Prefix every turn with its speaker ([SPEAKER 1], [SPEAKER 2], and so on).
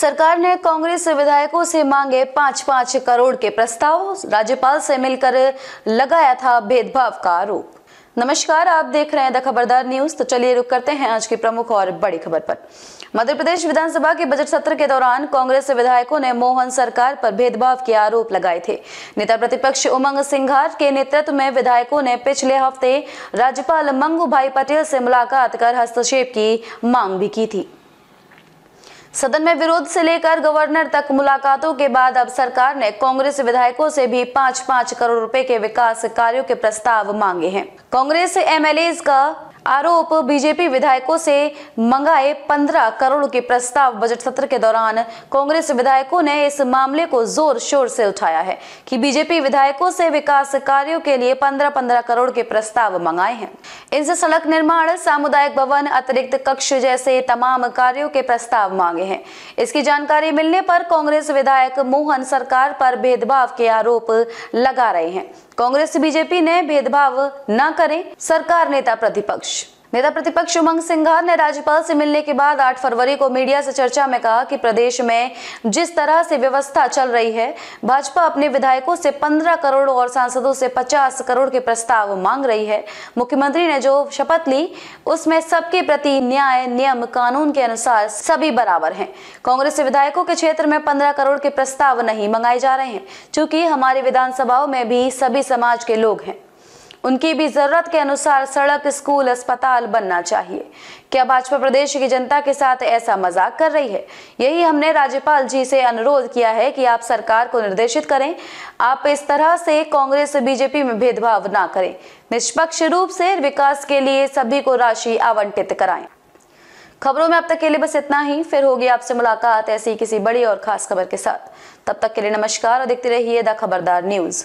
[SPEAKER 1] सरकार ने कांग्रेस विधायकों से मांगे पांच पांच करोड़ के प्रस्ताव राज्यपाल से मिलकर लगाया था भेदभाव का आरोप नमस्कार आप देख रहे हैं द खबरदार न्यूज तो चलिए रुक करते हैं आज की प्रमुख और बड़ी खबर पर मध्य प्रदेश विधानसभा के बजट सत्र के दौरान कांग्रेस विधायकों ने मोहन सरकार पर भेदभाव के आरोप लगाए थे नेता प्रतिपक्ष उमंग सिंघार के नेतृत्व में विधायकों ने पिछले हफ्ते राज्यपाल मंगू भाई पटेल से मुलाकात कर हस्तक्षेप की मांग भी की थी सदन में विरोध से लेकर गवर्नर तक मुलाकातों के बाद अब सरकार ने कांग्रेस विधायकों से भी पाँच पाँच करोड़ रुपए के विकास कार्यों के प्रस्ताव मांगे हैं कांग्रेस एमएलए का आरोप बीजेपी विधायकों से मंगाए 15 करोड़ के प्रस्ताव बजट सत्र के दौरान कांग्रेस विधायकों ने इस मामले को जोर शोर से उठाया है कि बीजेपी विधायकों से विकास कार्यों के लिए 15-15 करोड़ के प्रस्ताव मंगाए हैं इनसे सड़क निर्माण सामुदायिक भवन अतिरिक्त कक्ष जैसे तमाम कार्यों के प्रस्ताव मांगे हैं इसकी जानकारी मिलने पर कांग्रेस विधायक मोहन सरकार पर भेदभाव के आरोप लगा रहे हैं कांग्रेस बीजेपी ने भेदभाव न करें सरकार नेता प्रतिपक्ष नेता प्रतिपक्ष उमंग सिंघार ने राज्यपाल से मिलने के बाद 8 फरवरी को मीडिया से चर्चा में कहा कि प्रदेश में जिस तरह से व्यवस्था चल रही है भाजपा अपने विधायकों से 15 करोड़ और सांसदों से 50 करोड़ के प्रस्ताव मांग रही है मुख्यमंत्री ने जो शपथ ली उसमें सबके प्रति न्याय नियम कानून के अनुसार सभी बराबर है कांग्रेस विधायकों के क्षेत्र में पंद्रह करोड़ के प्रस्ताव नहीं मंगाए जा रहे हैं चूंकि हमारी विधानसभाओं में भी सभी समाज के लोग हैं उनकी भी जरूरत के अनुसार सड़क स्कूल अस्पताल बनना चाहिए क्या भाजपा प्रदेश की जनता के साथ ऐसा मजाक कर रही है यही हमने राज्यपाल जी से अनुरोध किया है कि आप सरकार को निर्देशित करें आप इस तरह से कांग्रेस बीजेपी में भेदभाव ना करें निष्पक्ष रूप से विकास के लिए सभी को राशि आवंटित कराए खबरों में अब तक के लिए बस इतना ही फिर होगी आपसे मुलाकात ऐसी किसी बड़ी और खास खबर के साथ तब तक के लिए नमस्कार और देखते रहिए द खबरदार न्यूज़